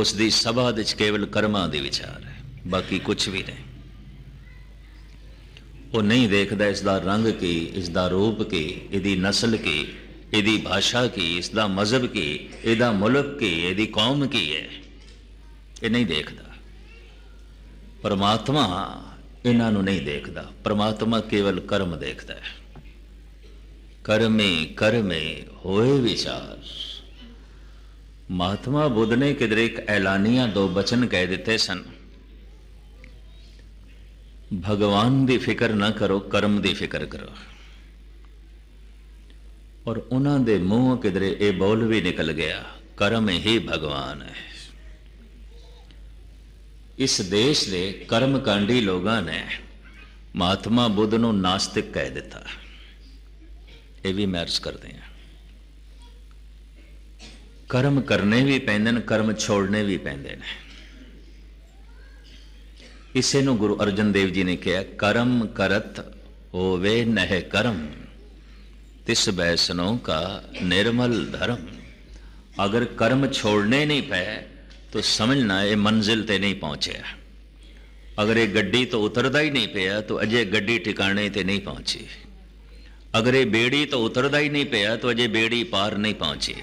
ਉਸ ਦੀ ਸਭਾ ਦੇ ਵਿੱਚ ਕੇਵਲ ਕਰਮਾਂ ਦੇ ਵਿਚਾਰ ਹੈ ਬਾਕੀ ਕੁਝ ਵੀ ਨਹੀਂ ਉਹ ਨਹੀਂ ਦੇਖਦਾ ਇਸ ਦਾ ਰੰਗ ਕੀ ਇਸ ਦਾ ਰੂਪ ਕੀ ਇਹਦੀ ਨਸਲ ਕੀ ਇਹਦੀ ਭਾਸ਼ਾ ਕੀ ਇਸ ਦਾ ਮਜ਼ਹਬ ਕੀ ਇਹਦਾ ਮੁਲਕ ਕੀ ਇਹਦੀ ਕੌਮ ਕੀ ਹੈ ਇਹ ਨਹੀਂ ਦੇਖਦਾ ਪਰਮਾਤਮਾ ਇਹਨਾਂ ਨੂੰ ਨਹੀਂ ਦੇਖਦਾ ਪਰਮਾਤਮਾ ਕੇਵਲ ਕਰਮ ਦੇਖਦਾ ਹੈ ਕਰਮੇ ਕਰਮੇ ਹੋਏ ਵਿਚਾਰ ਮਹਾਤਮਾ ਬੁੱਧ ਨੇ ਕਿਦਰੇ ਇੱਕ ਐਲਾਨੀਆਂ ਦੋ ਬਚਨ ਕਹਿ ਦਿੱਤੇ ਸਨ ਭਗਵਾਨ ਦੀ ਫਿਕਰ ਨਾ ਕਰੋ ਕਰਮ ਦੀ ਫਿਕਰ ਕਰੋ ਔਰ ਉਹਨਾਂ ਦੇ ਮੂੰਹ ਕਿਦਰੇ ਇਹ ਬੋਲ ਵੀ ਨਿਕਲ ਗਿਆ ਕਰਮ ਹੀ ਭਗਵਾਨ ਹੈ ਇਸ ਦੇਸ਼ ਦੇ ਕਰਮਕਾਂਡੀ ਲੋਕਾਂ ਨੇ ਮਹਾਤਮਾ ਬੁੱਧ ਨੂੰ ਨਾਸਤਿਕ ਕਹਿ ਦਿੱਤਾ ਇਹ ਵੀ ਮੈਰਜ ਕਰਦੇ ਆ ਕਰਮ ਕਰਨੇ ਵੀ ਪੈਂਦੇ ਨੇ ਕਰਮ ਛੋੜਨੇ ਵੀ ਪੈਂਦੇ ਨੇ ਇਸੇ ਨੂੰ ਗੁਰੂ ਅਰਜਨ ਦੇਵ ਜੀ ਨੇ ਕਿਹਾ ਕਰਮ ਕਰਤ ਹੋਵੇ ਨਹਿ ਕਰਮ ਤਿਸ ਬੈਸਨੋ ਕਾ ਨਿਰਮਲ ਧਰਮ ਅਗਰ ਕਰਮ ਛੋੜਨੇ ਨਹੀਂ ਪਏ ਤਾਂ ਸਮਝਣਾ ਇਹ ਮੰਜ਼ਿਲ ਤੇ ਨਹੀਂ ਪਹੁੰਚਿਆ ਅਗਰ ਇਹ ਗੱਡੀ ਤੋਂ ਉਤਰਦਾ ਹੀ ਨਹੀਂ ਪਿਆ ਤਾਂ ਅਜੇ ਗੱਡੀ ਟਿਕਾਣੇ ਤੇ ਨਹੀਂ ਪਹੁੰਚੀ ਅਗਰ ਇਹ ਬੇੜੀ ਤੋਂ ਉਤਰਦਾ ਹੀ ਨਹੀਂ ਪਿਆ ਤਾਂ ਅਜੇ ਬੇੜੀ ਪਾਰ ਨਹੀਂ ਪਹੁੰਚੀ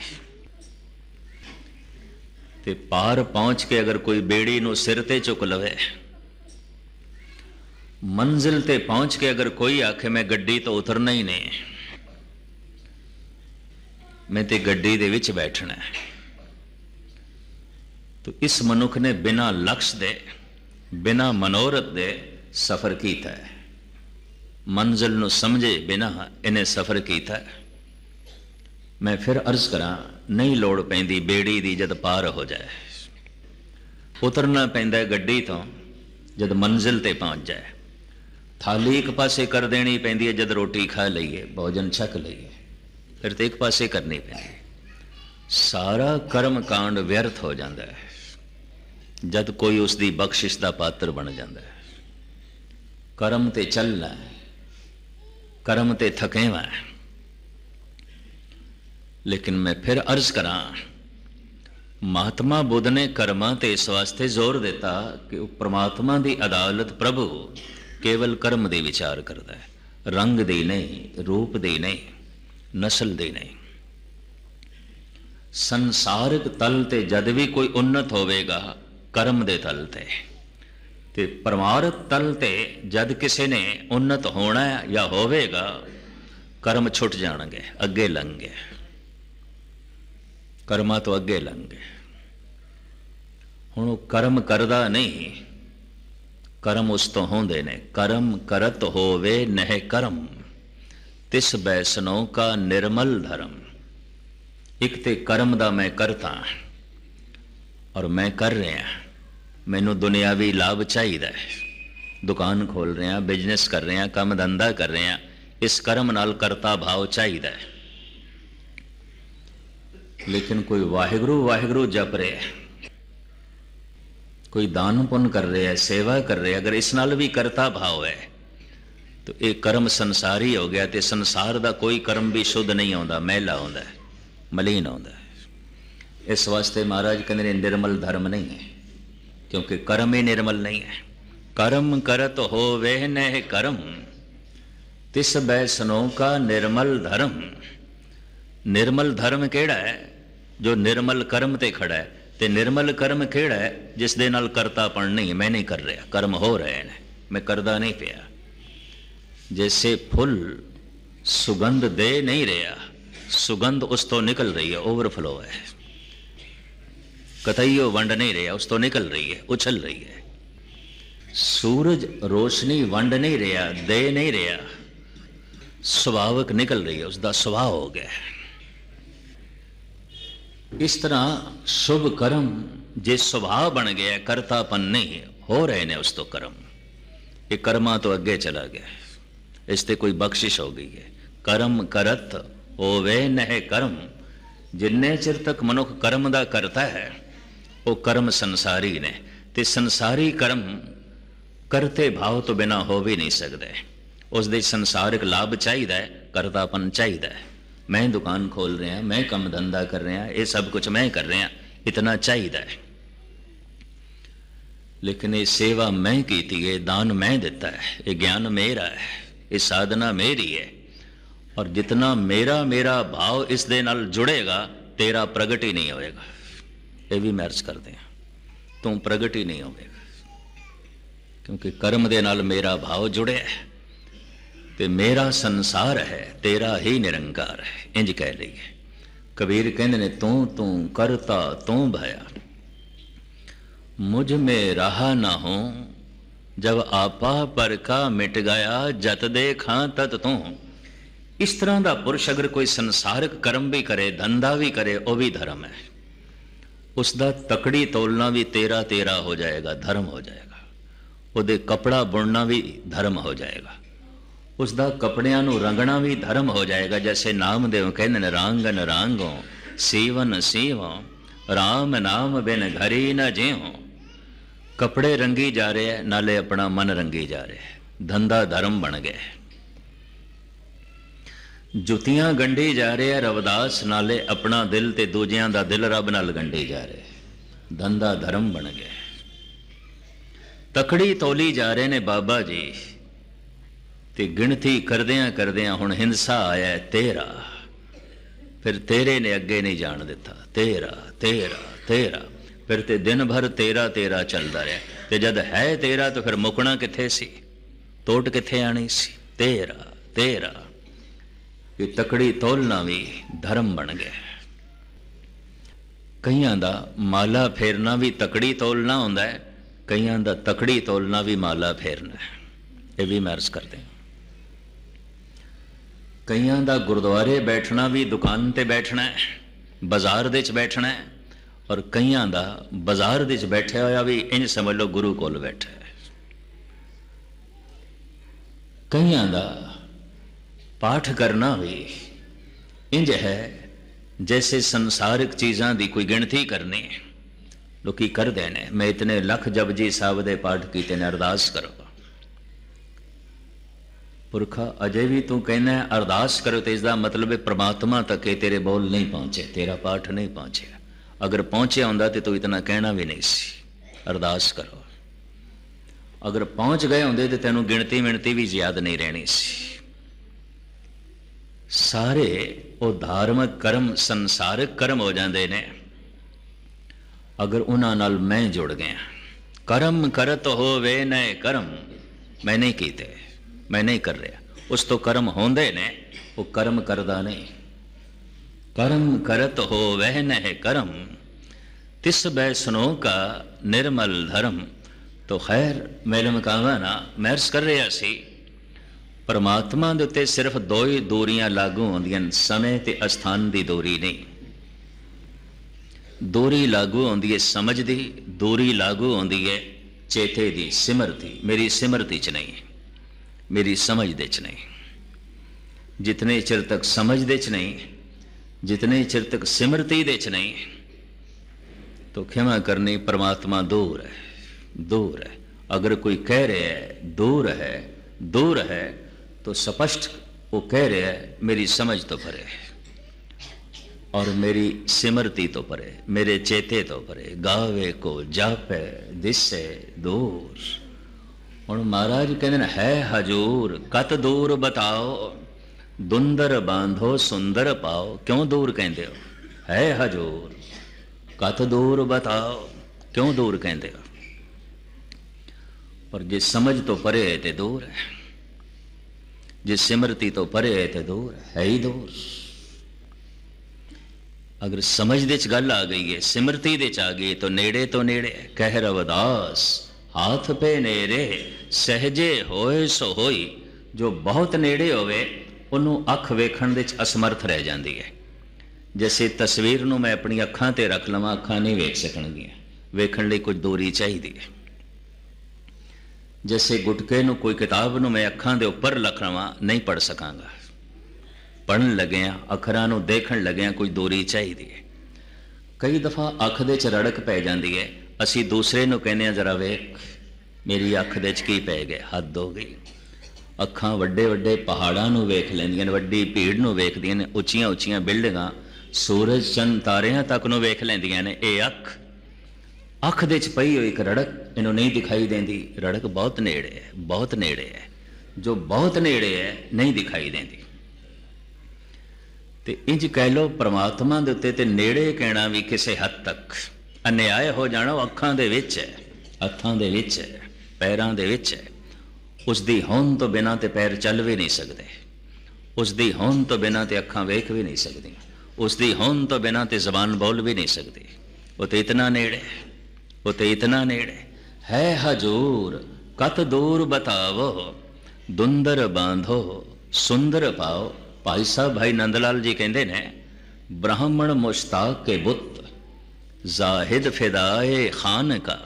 ਤੇ ਪਾਰ ਪਹੁੰਚ ਕੇ ਅਗਰ ਕੋਈ ਬੇੜੀ ਨੂੰ ਸਿਰ ਤੇ ਚੁੱਕ ਲਵੇ ਮੰਜ਼ਿਲ ਤੇ ਪਹੁੰਚ ਕੇ ਅਗਰ ਕੋਈ ਆਖੇ ਮੈਂ ਗੱਡੀ ਤੋਂ ਉਤਰਨਾ ਹੀ ਨਹੀਂ ਮੈਂ ਤੇ ਗੱਡੀ ਦੇ ਵਿੱਚ ਬੈਠਣਾ ਹੈ ਤੋ ਇਸ ਮਨੁੱਖ ਨੇ ਬਿਨਾ ਲਕਸ਼ ਦੇ ਬਿਨਾ ਮਨੋਰਥ ਦੇ ਸਫ਼ਰ ਕੀਤਾ ਹੈ ਮੰਜ਼ਿਲ ਨੂੰ ਸਮਝੇ ਬਿਨਾ ਇਹਨੇ ਸਫ਼ਰ ਕੀਤਾ ਮੈਂ ਫਿਰ ਅਰਜ਼ ਕਰਾਂ ਨਹੀਂ ਲੋੜ ਪੈਂਦੀ ਬੇੜੀ ਦੀ ਜਦ ਪਾਰ ਹੋ ਜਾਏ ਉਤਰਨਾ ਪੈਂਦਾ ਗੱਡੀ ਤੋਂ ਜਦ ਮੰਜ਼ਿਲ ਤੇ ਪਹੁੰਚ ਜਾਏ ਥਾਲੀ ਇੱਕ ਪਾਸੇ ਕਰ ਦੇਣੀ ਪੈਂਦੀ ਹੈ ਜਦ ਰੋਟੀ ਖਾ ਲਈਏ ਭੋਜਨ ਛਕ ਲਈਏ ਫਿਰ ਤੇ ਇੱਕ ਪਾਸੇ ਕਰਨੀ ਪੈਂਦੀ ਸਾਰਾ ਕਰਮ ਕਾਂਡ ਵਿਅਰਥ ਹੋ ਜਾਂਦਾ ਹੈ ਜਦ ਕੋਈ ਉਸ ਦੀ ਬਖਸ਼ਿਸ਼ ਦਾ ਪਾਤਰ ਬਣ ਜਾਂਦਾ ਹੈ ਕਰਮ ਤੇ ਚੱਲਣਾ ਕਰਮ ਤੇ ਥਕੇਵਾ ਹੈ ਲੇਕਿਨ ਮੈਂ ਫਿਰ ਅਰਜ਼ ਕਰਾਂ ਮਹਾਤਮਾ ਬੁੱਧ ਨੇ ਕਰਮਾਂ ਤੇ ਇਸ ਵਾਸਤੇ ਜ਼ੋਰ ਦਿੱਤਾ ਕਿ ਉਹ ਪ੍ਰਮਾਤਮਾ ਦੀ ਅਦਾਲਤ ਪ੍ਰਭੂ ਕੇਵਲ ਕਰਮ ਦੇ ਵਿਚਾਰ ਕਰਦਾ ਹੈ ਰੰਗ ਦੇ ਨਹੀਂ ਰੂਪ ਦੇ ਨਹੀਂ ਨਸਲ ਦੇ ਨਹੀਂ ਸੰਸਾਰਿਕ ਤਲ ਤੇ ਜਦ ਵੀ ਕੋਈ ਉન્નਤ ਹੋਵੇਗਾ ਕਰਮ ਦੇ ਤਲ ਤੇ ਤੇ ਪਰਮਾਰਥ ਤਲ ਤੇ ਜਦ ਕਿਸੇ ਨੇ ਉન્નਤ ਹੋਣਾ ਹੈ ਜਾਂ ਹੋਵੇਗਾ ਕਰਮ ਛੁੱਟ ਜਾਣਗੇ ਅੱਗੇ ਲੰਘੇ ਕਰਮਾ ਤੋਂ ਅੱਗੇ ਲੰਘ ਗਏ ਹੁਣ ਉਹ ਕਰਮ ਕਰਦਾ ਨਹੀਂ ਕਰਮ ਉਸ ਤੋਂ ਹੁੰਦੇ ਨੇ ਕਰਮ ਕਰਤ ਹੋਵੇ ਨਹਿ ਕਰਮ ਤਿਸ ਬੈਸਨੋ ਕਾ ਨਿਰਮਲ ਧਰਮ ਇੱਕ ਤੇ ਕਰਮ ਦਾ ਮੈਂ ਕਰਤਾ ਔਰ ਮੈਂ ਕਰ ਰਿਹਾ ਮੈਨੂੰ ਦੁਨਿਆਵੀ ਲਾਭ ਚਾਹੀਦਾ ਹੈ ਦੁਕਾਨ ਖੋਲ ਰਿਹਾ ਬਿਜ਼ਨਸ ਕਰ ਰਿਹਾ ਕੰਮ ਧੰਦਾ ਕਰ ਰਿਹਾ ਇਸ ਕਰਮ ਨਾਲ ਕਰਤਾ ਭਾਵ ਚਾਹੀਦਾ ਹੈ ਲੇਕਿਨ ਕੋਈ ਵਾਹਿਗੁਰੂ ਵਾਹਿਗੁਰੂ ਜਪ ਰਿਹਾ ਹੈ ਕੋਈ ਦਾਨ ਪੁੰਨ ਕਰ ਰਿਹਾ ਹੈ ਸੇਵਾ ਕਰ ਰਿਹਾ ਅਗਰ ਇਸ ਨਾਲ ਵੀ ਕਰਤਾ ਭਾਵ ਹੈ ਤਾਂ ਇਹ ਕਰਮ ਸੰਸਾਰੀ ਹੋ ਗਿਆ ਤੇ ਸੰਸਾਰ ਦਾ ਕੋਈ ਕਰਮ ਵੀ ਸ਼ੁੱਧ ਨਹੀਂ ਆਉਂਦਾ ਮਹਿਲਾ ਆਉਂਦਾ ਮਲੀਨ ਆਉਂਦਾ ਇਸ ਵਾਸਤੇ ਮਹਾਰਾਜ ਕਹਿੰਦੇ ਨੇ ਨਿਰਮਲ ਧਰਮ ਨਹੀਂ ਹੈ ਕਿਉਂਕਿ ਕਰਮ ਹੀ ਨਿਰਮਲ ਨਹੀਂ ਹੈ ਕਰਮ ਕਰਤ ਹੋਵੇ ਨਹਿ ਕਰਮ ਤਿਸ ਬੈ ਸਨੋ ਕਾ ਨਿਰਮਲ ਧਰਮ निर्मल धर्म केड़ा है जो निर्मल ਕਰਮ ਤੇ खड़ा है ਤੇ निर्मल ਕਰਮ ਕਿਹੜਾ ਹੈ ਜਿਸ ਦੇ ਨਾਲ ਕਰਤਾਪਣ ਨਹੀਂ ਮੈਂ ਨਹੀਂ ਕਰ ਰਿਹਾ ਕਰਮ ਹੋ ਰਹੇ ਨੇ मैं करदा नहीं पिया जैसे फुल सुगंध दे नहीं रहा सुगंध उस तो निकल रही है ओवरफ्लो है कतईयो वंड नहीं रहा उस तो निकल रही है उछल रही है सूरज रोशनी वंड नहीं रहा दे नहीं रहा स्वाभाविक निकल रही है उसका स्वभाव हो गया है इस तरह शुभ कर्म जे स्वभाव बन गया करतापन नहीं है हो रहे ने उस तो कर्म ये कर्मा तो अगे चला गया है इससे कोई बख्शिश हो गई है कर्म करत हो वे नह कर्म ਜਿੰਨੇ ਚਿਰ ਤੱਕ ਮਨੁੱਖ ਕਰਮ ਦਾ ਕਰਤਾ ਹੈ ਉਹ ਕਰਮ ਸੰਸਾਰੀ ਨੇ ਤੇ ਸੰਸਾਰੀ ਕਰਮ ਕਰਤੇ ਭਾਵ ਤੋਂ ਬਿਨਾ ਹੋ ਵੀ ਨਹੀਂ ਸਕਦੇ ਉਸ ਦੇ ਸੰਸਾਰਿਕ ਲਾਭ ਚਾਹੀਦਾ ਹੈ ਕਰਤਾਪਨ ਚਾਹੀਦਾ ਹੈ ਮੈਂ ਦੁਕਾਨ ਖੋਲ ਰਿਹਾ ਮੈਂ ਕੰਮ ਧੰਦਾ ਕਰ ਰਿਹਾ ਇਹ ਸਭ ਕੁਝ ਮੈਂ ਕਰ ਰਿਹਾ ਇਤਨਾ ਚਾਹੀਦਾ ਹੈ ਲੇਕਿਨ ਇਹ ਸੇਵਾ ਮੈਂ ਕੀਤੀ ਹੈ ਦਾਨ ਮੈਂ ਦਿੱਤਾ ਹੈ ਇਹ ਗਿਆਨ ਮੇਰਾ ਹੈ ਇਹ ਸਾਧਨਾ ਮੇਰੀ ਹੈ ਔਰ ਜਿਤਨਾ ਮੇਰਾ ਮੇਰਾ ਭਾਵ ਇਸ ਦੇ ਨਾਲ ਜੁੜੇਗਾ ਤੇਰਾ ਪ੍ਰਗਟ ਹੀ ਨਹੀਂ ਹੋਏਗਾ ਇਹ ਵੀ ਮੈਰਜ ਕਰਦੇ ਆ ਤੂੰ ਪ੍ਰਗਟ ਹੀ ਨਹੀਂ ਹੋਵੇਗਾ ਕਿਉਂਕਿ ਕਰਮ ਦੇ ਨਾਲ ਮੇਰਾ ਭਾਵ ਜੁੜਿਆ ਹੈ ਤੇ ਮੇਰਾ ਸੰਸਾਰ ਹੈ ਤੇਰਾ ਹੀ ਨਿਰੰਕਾਰ ਹੈ ਇੰਜ ਕਹਿ ਲਈਏ ਕਬੀਰ ਕਹਿੰਦੇ ਨੇ ਤੂੰ ਤੂੰ ਕਰਤਾ ਤੂੰ ਭਇਆ ਮੁਝ ਮੇ ਰਹਾ ਨਾ ਹੋ ਜਬ ਆਪਾ ਪਰਖਾ ਮਿਟ ਗਿਆ ਜਤ ਦੇਖਾਂ ਤਤ ਤੂੰ ਇਸ ਤਰ੍ਹਾਂ ਦਾ ਪੁਰਸ਼ ਅਗਰ ਕੋਈ ਸੰਸਾਰਿਕ ਕਰਮ ਵੀ ਕਰੇ ਧੰਦਾ ਵੀ ਕਰੇ ਉਹ ਵੀ ਧਰਮ ਹੈ ਉਸ ਦਾ ਤਕੜੀ ਤੋਲਣਾ ਵੀ ਤੇਰਾ ਤੇਰਾ ਹੋ ਜਾਏਗਾ ਧਰਮ ਹੋ ਜਾਏਗਾ ਉਹਦੇ ਕਪੜਾ ਬੁਣਨਾ ਵੀ ਧਰਮ ਹੋ ਜਾਏਗਾ ਉਸ ਦਾ ਕਪੜਿਆਂ ਨੂੰ ਰੰਗਣਾ ਵੀ ਧਰਮ ਹੋ ਜਾਏਗਾ ਜੈਸੇ ਨਾਮ ਦੇਵ ਕਹਿੰਦੇ ਨੇ ਰਾਂਗਨ ਰਾਂਗੋ ਸੇਵਨ ਸੇਵਾ RAM ਨਾਮ ਬਿਨ ਘਰੀ ਨ ਜਿਉ ਕਪੜੇ ਰੰਗੀ ਜਾ ਰਹੇ ਨਾਲੇ ਆਪਣਾ ਮਨ ਰੰਗੀ ਜਾ ਰਿਹਾ ਧੰਦਾ ਧਰਮ ਬਣ ਗਿਆ ਜੁੱਤੀਆਂ ਗੰਢੇ ਜਾ ਰਹੇ ਆ ਰਵਦਾਸ ਨਾਲੇ ਆਪਣਾ ਦਿਲ ਤੇ ਦੂਜਿਆਂ ਦਾ ਦਿਲ ਰੱਬ ਨਾਲ ਗੰਢੇ ਜਾ ਰਹੇ ਧੰਦਾ ਧਰਮ ਬਣ ਗਿਆ ਤਕੜੀ ਤੋਲੀ ਜਾ ਰਹੇ ਨੇ ਬਾਬਾ ਜੀ ਤੇ ਗਿਣਤੀ ਕਰਦਿਆਂ ਕਰਦਿਆਂ ਹੁਣ ਹਿੰਸਾ ਆਇਆ ਤੇਰਾ ਫਿਰ ਤੇਰੇ ਨੇ ਅੱਗੇ ਨਹੀਂ ਜਾਣ ਦਿੱਤਾ ਤੇਰਾ ਤੇਰਾ ਤੇਰਾ ਫਿਰ ਤੇ ਦਿਨ ਭਰ ਤੇਰਾ ਤੇਰਾ ਚੱਲਦਾ ਰਿਹਾ ਤੇ ਜਦ ਹੈ ਤੇਰਾ ਤਾਂ ਫਿਰ ਮੁਕਣਾ ਕਿੱਥੇ ਸੀ ਟੋਟ ਕਿੱਥੇ ਆਣੀ ਸੀ ਤੇਰਾ ਤੇਰਾ ਇਹ ਤਕੜੀ ਤੋਲਣਾ ਵੀ ਧਰਮ ਬਣ ਗਿਆ ਕਈਆਂ ਦਾ ਮਾਲਾ ਫੇਰਨਾ ਵੀ ਤਕੜੀ ਤੋਲਣਾ ਹੁੰਦਾ ਹੈ ਕਈਆਂ ਦਾ ਤਕੜੀ ਤੋਲਣਾ ਵੀ ਮਾਲਾ ਫੇਰਨਾ ਇਹ ਵੀ ਮੈਂ ਅਰਜ਼ ਕਰਦੇ ਹਾਂ ਕਈਆਂ ਦਾ ਗੁਰਦੁਆਰੇ ਬੈਠਣਾ ਵੀ ਦੁਕਾਨ ਤੇ ਬੈਠਣਾ ਹੈ ਬਾਜ਼ਾਰ ਦੇ ਵਿੱਚ ਬੈਠਣਾ ਹੈ ਔਰ ਕਈਆਂ ਦਾ ਬਾਜ਼ਾਰ ਦੇ ਵਿੱਚ ਬੈਠਿਆ ਹੋਇਆ ਵੀ ਇੰਜ ਸਮਝ ਲਓ ਗੁਰੂ ਕੋਲ ਬੈਠਾ ਹੈ ਕਈਆਂ ਦਾ ਪਾਠ ਕਰਨਾ ਵੀ ਇੰਜ ਹੈ ਜੈਸੇ ਸੰਸਾਰਿਕ ਚੀਜ਼ਾਂ ਦੀ ਕੋਈ ਗਿਣਤੀ ਕਰਨੀ ਲੋਕੀ ਕਰਦੇ ਨੇ ਮੈਂ ਇਤਨੇ ਲੱਖ ਜਪਜੀ ਸਾਹਿਬ ਦੇ ਪਾਠ ਕੀਤੇ ਨੇ ਅਰਦਾਸ ਕਰੋ ਪੁਰਖਾ ਅਜੇ ਵੀ ਤੂੰ ਕਹਿੰਦਾ ਅਰਦਾਸ ਕਰੋ ਤੇ ਇਸ ਦਾ ਮਤਲਬ ਹੈ ਪ੍ਰਮਾਤਮਾ ਤੱਕ ਇਹ ਤੇਰੇ ਬੋਲ ਨਹੀਂ ਪਹੁੰਚੇ ਤੇਰਾ ਪਾਠ ਨਹੀਂ ਪਹੁੰਚਿਆ ਅਗਰ ਪਹੁੰਚੇ ਹੁੰਦਾ ਤੇ ਤੂੰ ਇਤਨਾ ਕਹਿਣਾ ਵੀ ਨਹੀਂ ਸੀ ਅਰਦਾਸ ਕਰੋ ਅਗਰ ਪਹੁੰਚ ਗਏ ਹੁੰਦੇ ਤੇ ਤੈਨੂੰ ਗਿਣਤੀ ਮਿਣਤੀ ਵੀ ਯਾਦ ਨਹੀਂ ਰਹਿਣੀ ਸੀ ਸਾਰੇ ਉਹ ਧਾਰਮਿਕ ਕਰਮ ਸੰਸਾਰਿਕ ਕਰਮ ਹੋ ਜਾਂਦੇ ਨੇ ਅਗਰ ਉਹਨਾਂ ਨਾਲ ਮੈਂ ਜੁੜ ਗਿਆ ਕਰਮ ਕਰਤ ਹੋਵੇ ਨਾ ਕਰਮ ਮੈਂ ਨਹੀਂ ਕੀਤੇ ਮੈਂ ਨਹੀਂ ਕਰ ਰਿਹਾ ਉਸ ਤੋਂ ਕਰਮ ਹੁੰਦੇ ਨੇ ਉਹ ਕਰਮ ਕਰਦਾ ਨਹੀਂ ਕਰਮ ਕਰਤ ਹੋ ਵਹਿ ਨਹਿ ਕਰਮ ਤਿਸ ਬੈ ਸੁਨੋ ਕਾ ਨਿਰਮਲ ਧਰਮ ਤੋ ਖੈਰ ਮੇਲੇ ਕਹਾਂਗਾ ਨਾ ਮਹਿਰਸ ਕਰ ਰਿਹਾ ਸੀ ਪਰਮਾਤਮਾ ਦੇ ਉੱਤੇ ਸਿਰਫ ਦੋ ਹੀ ਦੂਰੀਆਂ ਲਾਗੂ ਹੁੰਦੀਆਂ ਸਮੇਂ ਤੇ ਅਸਥਾਨ ਦੀ ਦੂਰੀ ਨਹੀਂ ਦੂਰੀ ਲਾਗੂ ਹੁੰਦੀ ਹੈ ਸਮਝ ਦੀ ਦੂਰੀ ਲਾਗੂ ਹੁੰਦੀ ਹੈ ਚੇਤੇ ਦੀ ਸਿਮਰਤੀ ਮੇਰੀ ਸਿਮਰਤੀ ਚ ਨਹੀਂ ਹੈ मेरी समझ देच नहीं जितने चिर तक समझ देच नहीं जितने चिर तक सिमरती देच नहीं तो क्षमा करनी परमात्मा दूर है दूर है अगर कोई कह रहे है दूर है दूर है तो स्पष्ट वो कह रहे है मेरी समझ तो भरे और मेरी सिमरती तो परे मेरे चेते तो परे गावे को जापे दिसे दोष ਹੁਣ ਮਹਾਰਾਜ ਕਹਿੰਦੇ ਨੇ ਹੈ ਹਜੂਰ ਕਤ ਦੂਰ ਬਤਾਓ ਦੁੰਦਰ ਬਾਂਧੋ ਸੁੰਦਰ ਪਾਓ ਕਿਉਂ ਦੂਰ ਕਹਿੰਦੇ ਹੋ ਹੈ ਹਜੂਰ ਕਤ ਦੂਰ ਬਤਾਓ ਕਿਉਂ ਦੂਰ ਕਹਿੰਦੇ ਹੋ ਪਰ ਜੇ ਸਮਝ ਤੋਂ ਪਰੇ ਹੈ ਤੇ ਦੂਰ ਹੈ ਜੇ ਸਿਮਰਤੀ ਤੋਂ ਪਰੇ ਹੈ ਤੇ ਦੂਰ ਹੈ ਹੀ ਦੂਰ ਅਗਰ ਸਮਝ ਦੇ ਚ ਗੱਲ ਆ ਗਈ ਹੈ ਸਿਮਰਤੀ ਦੇ ਚ ਆ ਗਈ ਤਾਂ ਨੇੜੇ ਤੋਂ ਨੇੜੇ ਕਹਿ ਰਵਦਾਸ ਹੱਥ ਪੇ ਨੇਰੇ ਸਹਜੇ ਹੋਏ ਸੋ ਹੋਈ ਜੋ ਬਹੁਤ ਨੇੜੇ ਹੋਵੇ ਉਹਨੂੰ ਅੱਖ ਵੇਖਣ ਵਿੱਚ ਅਸਮਰਥ ਰਹਿ ਜਾਂਦੀ ਹੈ ਜਿਵੇਂ ਤਸਵੀਰ ਨੂੰ ਮੈਂ ਆਪਣੀ ਅੱਖਾਂ ਤੇ ਰੱਖ ਲਵਾਂ ਅੱਖਾਂ ਨਹੀਂ ਵੇਖ ਸਕਣਗੀਆਂ ਵੇਖਣ ਲਈ ਕੁਝ ਦੂਰੀ ਚਾਹੀਦੀ ਹੈ ਜਿਵੇਂ ਗੁਟਕੇ ਨੂੰ ਕੋਈ ਕਿਤਾਬ ਨੂੰ ਮੈਂ ਅੱਖਾਂ ਦੇ ਉੱਪਰ ਰੱਖ ਲਵਾਂ ਨਹੀਂ ਪੜ ਸਕਾਂਗਾ ਪੜਨ ਲੱਗਿਆਂ ਅੱਖਰਾਂ ਨੂੰ ਦੇਖਣ ਲੱਗਿਆਂ ਕੋਈ ਦੂਰੀ ਚਾਹੀਦੀ ਹੈ ਕਈ ਦਫਾ ਅੱਖ ਦੇ ਚ ਰੜਕ ਪੈ ਜਾਂਦੀ ਹੈ ਅਸੀਂ ਦੂਸਰੇ ਨੂੰ ਕਹਿੰਦੇ ਆ ਜਰਾ ਵੇਖ ਮੇਰੀ ਅੱਖ ਦੇ ਕੀ ਪੈ ਗਿਆ ਹੱਦ ਹੋ ਗਈ ਅੱਖਾਂ ਵੱਡੇ ਵੱਡੇ ਪਹਾੜਾਂ ਨੂੰ ਵੇਖ ਲੈਂਦੀਆਂ ਨੇ ਵੱਡੀ ਭੀੜ ਨੂੰ ਵੇਖਦੀਆਂ ਨੇ ਉੱਚੀਆਂ ਉੱਚੀਆਂ ਬਿਲਡਿੰਗਾਂ ਸੂਰਜ ਚੰਨ ਤਾਰਿਆਂ ਤੱਕ ਨੂੰ ਵੇਖ ਲੈਂਦੀਆਂ ਨੇ ਇਹ ਅੱਖ ਅੱਖ ਦੇ ਚ ਪਈ ਹੋਈ ਇੱਕ ਰੜਕ ਇਹਨੂੰ ਨਹੀਂ ਦਿਖਾਈ ਦਿੰਦੀ ਰੜਕ ਬਹੁਤ ਨੇੜੇ ਹੈ ਬਹੁਤ ਨੇੜੇ ਹੈ ਜੋ ਬਹੁਤ ਨੇੜੇ ਹੈ ਨਹੀਂ ਦਿਖਾਈ ਦਿੰਦੀ ਤੇ ਇੰਜ ਕਹਿ ਲੋ ਪ੍ਰਮਾਤਮਾ ਦੇ ਉੱਤੇ ਤੇ ਨੇੜੇ ਕਹਿਣਾ ਵੀ ਕਿਸੇ ਹੱਦ ਤੱਕ ਅਨਿਆਏ ਹੋ ਜਾਣਾ ਉਹ ਅੱਖਾਂ ਦੇ ਵਿੱਚ ਹੈ ਹੱਥਾਂ ਦੇ ਵਿੱਚ ਹੈ ਪੈਰਾਂ ਦੇ ਵਿੱਚ ਹੈ ਉਸ ਦੀ ਹੋਂਦ ਤੋਂ ਬਿਨਾਂ ਤੇ ਪੈਰ ਚੱਲ ਵੀ ਨਹੀਂ ਸਕਦੇ ਉਸ ਦੀ ਹੋਂਦ ਤੋਂ ਬਿਨਾਂ ਤੇ ਅੱਖਾਂ ਵੇਖ ਵੀ ਨਹੀਂ ਸਕਦੀਆਂ ਉਸ ਦੀ ਹੋਂਦ ਤੋਂ ਬਿਨਾਂ ਤੇ ਜ਼ਬਾਨ ਬੋਲ ਵੀ ਨਹੀਂ ਸਕਦੀ ਉਹ ਤੇ ਇਤਨਾ ਨੇੜੇ ਉਹ ਤੇ ਇਤਨਾ ਨੇੜੇ ਹੈ ਹਜੂਰ ਕਤ ਦੂਰ ਬਤਾਵੋ ਦੁੰਦਰ ਬਾਂਧੋ ਸੁੰਦਰ ਪਾਓ ਭਾਈ ਸਾਹਿਬ ਭਾਈ ਨੰਦ ਲਾਲ ਜੀ ਕਹਿੰਦੇ ਨੇ ਬ੍ਰਾਹਮਣ ਮੁਸ਼ਤਾਕ ਕੇ ਬੁੱਤ ਜ਼ਾਹਿਦ ਫਿਦਾਏ ਖਾਨ ਕਾ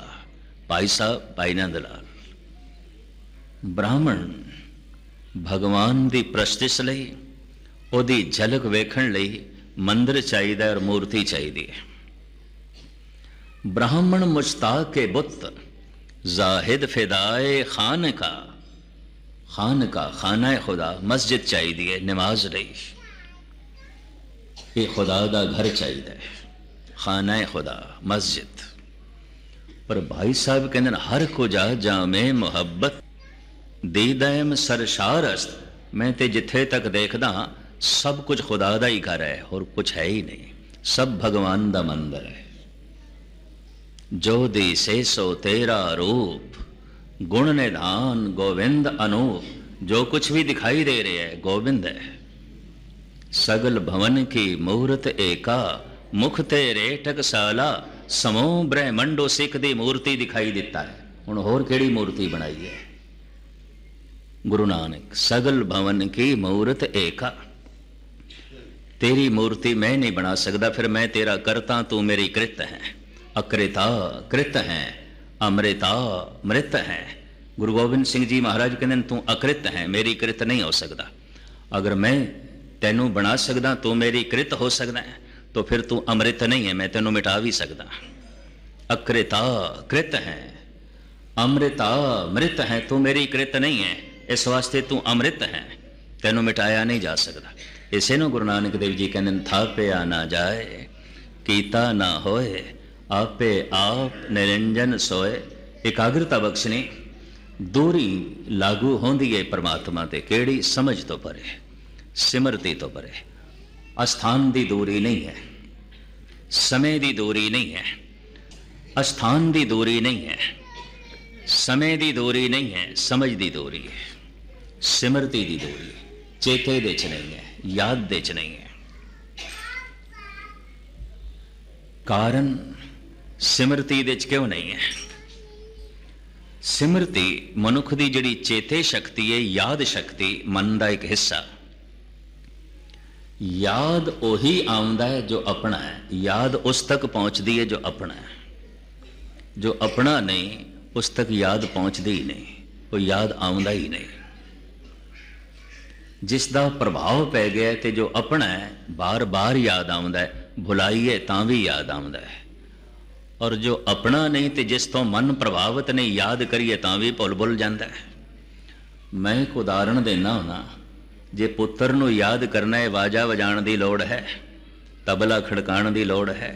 ਭਾਈ ਸਾਹਿਬ ਭਾਈ ਨੰਦ ਲਾਲ ब्राह्मण भगवान की प्रस्तिश ਲਈ ਉਹਦੀ लंदिर चाहिए और मूर्ति चाहिए ब्राह्मण मुश्ताक के बुत जाहिद फिदाए खान का खान का खाना खुदा मस्जिद चाहिए नमाज रही ये खुदा का घर चाहिए खाना खुदा मस्जिद पर भाई साहब कहने हर को जामे मुहब्बत ਦੇਦਾਇਮ ਸਰਸ਼ਾਰਸਤ ਮੈਂ ਤੇ ਜਿੱਥੇ ਤੱਕ ਦੇਖਦਾ ਸਭ ਕੁਝ ਖੁਦਾ ਦਾ ਹੀ ਘਰ ਹੈ ਹੋਰ ਕੁਝ ਹੈ ਹੀ ਨਹੀਂ ਸਭ ਭਗਵਾਨ ਦਾ ਮੰਦਰ ਹੈ ਜੋ ਦੀ ਸੇ ਸੋ ਤੇਰਾ ਰੂਪ ਗੁਣ ਨਿਧਾਨ ਗੋਵਿੰਦ ਅਨੂਪ ਜੋ ਕੁਝ ਵੀ ਦਿਖਾਈ ਦੇ ਰਿਹਾ ਹੈ ਗੋਵਿੰਦ ਹੈ ਸਗਲ ਭਵਨ ਕੀ ਮੂਰਤ ਏਕਾ ਮੁਖ ਤੇ ਰੇਟਕ ਸਾਲਾ ਸਮੋ ਬ੍ਰਹਿਮੰਡੋ ਸਿੱਖ ਦੀ ਮੂਰਤੀ ਦਿਖਾਈ ਦਿੱਤਾ ਹੈ ਹੁਣ ਹੋਰ ਕਿਹੜੀ ਮੂਰਤੀ ਬਣਾਈ ਹੈ गुरु नानक सगल भवन की मूर्त एका तेरी मूर्ति मैं नहीं बना सकता फिर मैं तेरा करता तू मेरी कृत है अकृता कृत है अमृता मृत है गुरु गोबिंद ਸਿੰਘ ਜੀ ਮਹਾਰਾਜ ਕਹਿੰਦੇ ਤੂੰ ਅਕ੍ਰਿਤ ਹੈ ਮੇਰੀ ਕ੍ਰਿਤ ਨਹੀਂ ਹੋ ਸਕਦਾ ਅਗਰ ਮੈਂ ਤੈਨੂੰ ਬਣਾ ਸਕਦਾ ਤੂੰ ਮੇਰੀ ਕ੍ਰਿਤ ਹੋ ਸਕਦਾ ਹੈ ਤਾਂ ਫਿਰ ਤੂੰ ਅੰਮ੍ਰਿਤ ਨਹੀਂ ਹੈ ਮੈਂ ਤੈਨੂੰ ਮਿਟਾ ਵੀ ਸਕਦਾ ਅਕ੍ਰਿਤਾ ਕ੍ਰਿਤ ਹੈ ਅੰਮ੍ਰਿਤਾ ਮ੍ਰਿਤ ਹੈ ਤੂੰ ਮੇਰੀ ਕ੍ਰਿਤ ਨਹੀਂ ਹੈ ਇਸ ਵਾਸਤੇ ਤੂੰ ਅੰਮ੍ਰਿਤ ਹੈ ਤੈਨੂੰ ਮਿਟਾਇਆ ਨਹੀਂ ਜਾ ਸਕਦਾ ਇਸੇ ਨੂੰ ਗੁਰੂ ਨਾਨਕ ਦੇਵ ਜੀ ਕਹਿੰਦੇ ਨੇ ਥਾ ਪਿਆ ਨਾ ਜਾਏ ਕੀਤਾ ਨਾ ਹੋਏ ਆਪੇ ਆਪ ਨਿਰੰਜਨ ਸੋਏ ਇਕਾਗਰਤਾ ਬਖਸ਼ਣੀ ਦੂਰੀ ਲਾਗੂ ਹੁੰਦੀ ਹੈ ਪਰਮਾਤਮਾ ਤੇ ਕਿਹੜੀ ਸਮਝ ਤੋਂ ਪਰੇ ਸਿਮਰਤੀ ਤੋਂ ਪਰੇ ਅਸਥਾਨ ਦੀ ਦੂਰੀ ਨਹੀਂ ਹੈ ਸਮੇਂ ਦੀ ਦੂਰੀ ਨਹੀਂ ਹੈ ਅਸਥਾਨ ਦੀ ਦੂਰੀ ਨਹੀਂ ਹੈ ਸਮੇਂ ਦੀ ਦੂਰੀ ਨਹੀਂ ਹੈ ਸਮਝ ਦੀ ਦੂਰੀ ਹੈ ਸਿਮਰਤੀ ਦੀ ਦੂਰੀ ਚੇਤੇ ਦੇ ਚ ਨਹੀਂ ਹੈ ਯਾਦ ਦੇ ਚ ਨਹੀਂ ਹੈ ਕਾਰਨ ਸਿਮਰਤੀ ਦੇ ਚ ਕਿਉਂ ਨਹੀਂ ਹੈ ਸਿਮਰਤੀ ਮਨੁੱਖ ਦੀ ਜਿਹੜੀ ਚੇਤੇ ਸ਼ਕਤੀ ਹੈ ਯਾਦ ਸ਼ਕਤੀ ਮਨ ਦਾ ਇੱਕ ਹਿੱਸਾ ਯਾਦ ਉਹੀ ਆਉਂਦਾ ਹੈ ਜੋ ਆਪਣਾ ਹੈ ਯਾਦ ਉਸ ਤੱਕ ਪਹੁੰਚਦੀ ਹੈ ਜੋ ਆਪਣਾ ਹੈ ਜੋ ਆਪਣਾ ਨਹੀਂ ਉਸ ਤੱਕ ਯਾਦ ਪਹੁੰਚਦੀ ਹੀ ਨਹੀਂ ਉਹ ਯਾਦ ਆਉਂਦਾ ਹੀ ਨਹੀਂ ਜਿਸ ਦਾ ਪ੍ਰਭਾਵ ਪੈ ਗਿਆ ਤੇ ਜੋ ਆਪਣਾ ਹੈ ਬਾਰ-ਬਾਰ ਯਾਦ ਆਉਂਦਾ ਹੈ ਭੁਲਾਈਏ ਤਾਂ ਵੀ ਯਾਦ ਆਉਂਦਾ ਹੈ ਔਰ ਜੋ ਆਪਣਾ ਨਹੀਂ ਤੇ ਜਿਸ ਤੋਂ ਮਨ ਪ੍ਰਭਾਵਿਤ ਨਹੀਂ ਯਾਦ ਕਰੀਏ ਤਾਂ ਵੀ ਭੁੱਲ ਭੁੱਲ ਜਾਂਦਾ ਹੈ ਮੈਂ ਇੱਕ ਉਦਾਹਰਣ ਦੇਣਾ ਹੁਣਾ ਜੇ ਪੁੱਤਰ ਨੂੰ ਯਾਦ ਕਰਨਾ ਹੈ ਵਾਜਾ ਵਜਾਣ ਦੀ ਲੋੜ ਹੈ ਤਬਲਾ ਖੜਕਾਣ ਦੀ ਲੋੜ ਹੈ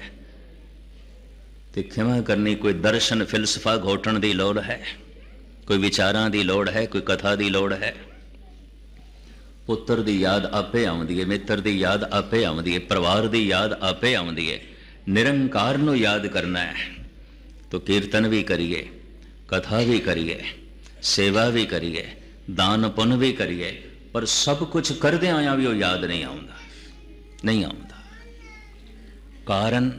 ਤੇ ਖਿਮਾ ਕਰਨੀ ਕੋਈ ਦਰਸ਼ਨ ਫਿਲਸਫਾ ਘੋਟਣ ਦੀ ਲੋੜ ਹੈ ਕੋਈ ਵਿਚਾਰਾਂ ਦੀ ਲੋੜ ਹੈ ਕੋਈ ਕਥਾ ਦੀ ਲੋੜ ਹੈ ਪੁੱਤਰ ਦੀ ਯਾਦ ਆਪੇ ਆਉਂਦੀ ਹੈ ਮਿੱਤਰ ਦੀ ਯਾਦ ਆਪੇ ਆਉਂਦੀ ਹੈ ਪਰਿਵਾਰ ਦੀ ਯਾਦ ਆਪੇ ਆਉਂਦੀ ਹੈ ਨਿਰੰਕਾਰ ਨੂੰ ਯਾਦ ਕਰਨਾ ਹੈ ਤੋ ਕੀਰਤਨ ਵੀ ਕਰੀਏ ਕਥਾ ਵੀ ਕਰੀਏ ਸੇਵਾ ਵੀ ਕਰੀਏ ਦਾਨ ਪੁੰਨ ਵੀ ਕਰੀਏ ਪਰ ਸਭ ਕੁਝ ਕਰਦੇ ਆਇਆ ਵੀ ਉਹ ਯਾਦ ਨਹੀਂ ਆਉਂਦਾ ਨਹੀਂ ਆਉਂਦਾ ਕਾਰਨ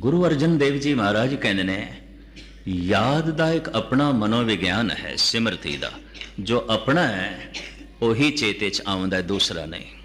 ਗੁਰੂ ਅਰਜਨ ਦੇਵ ਜੀ ਮਹਾਰਾਜ ਕਹਿੰਦੇ ਨੇ ਯਾਦ ਦਾ ਇੱਕ ਆਪਣਾ ਮਨੋਵਿਗਿਆਨ ਹੈ ਸਿਮਰਤੀ ਦਾ ਜੋ ਆਪਣਾ ਹੈ ਉਹੀ ਚੇਤੇ 'ਚ ਆਉਂਦਾ ਦੂਸਰਾ ਨਹੀਂ